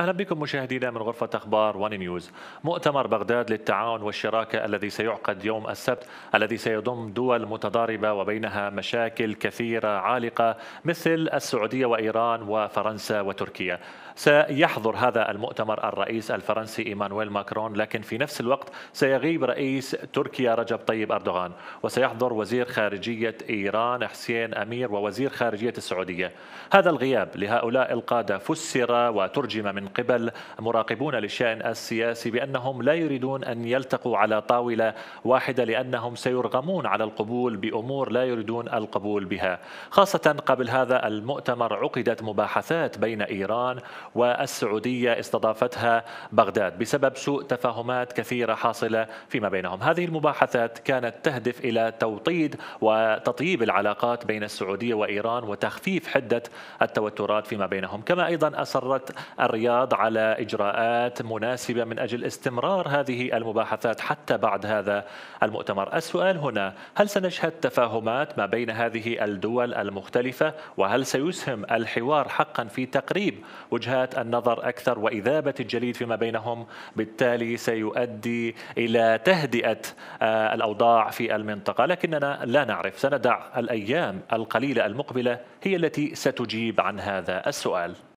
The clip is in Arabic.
اهلا بكم مشاهدينا من غرفه اخبار وان نيوز. مؤتمر بغداد للتعاون والشراكه الذي سيعقد يوم السبت الذي سيضم دول متضاربه وبينها مشاكل كثيره عالقه مثل السعوديه وايران وفرنسا وتركيا. سيحضر هذا المؤتمر الرئيس الفرنسي ايمانويل ماكرون لكن في نفس الوقت سيغيب رئيس تركيا رجب طيب اردوغان وسيحضر وزير خارجيه ايران حسين امير ووزير خارجيه السعوديه. هذا الغياب لهؤلاء القاده فسر وترجم من قبل مراقبون للشأن السياسي بأنهم لا يريدون أن يلتقوا على طاولة واحدة لأنهم سيرغمون على القبول بأمور لا يريدون القبول بها خاصة قبل هذا المؤتمر عقدت مباحثات بين إيران والسعودية استضافتها بغداد بسبب سوء تفاهمات كثيرة حاصلة فيما بينهم هذه المباحثات كانت تهدف إلى توطيد وتطييب العلاقات بين السعودية وإيران وتخفيف حدة التوترات فيما بينهم كما أيضا أصرت الرياض الرياض على إجراءات مناسبة من أجل استمرار هذه المباحثات حتى بعد هذا المؤتمر السؤال هنا هل سنشهد تفاهمات ما بين هذه الدول المختلفة وهل سيسهم الحوار حقا في تقريب وجهات النظر أكثر وإذابة الجليد فيما بينهم بالتالي سيؤدي إلى تهدئة آه، الأوضاع في المنطقة لكننا لا نعرف سندع الأيام القليلة المقبلة هي التي ستجيب عن هذا السؤال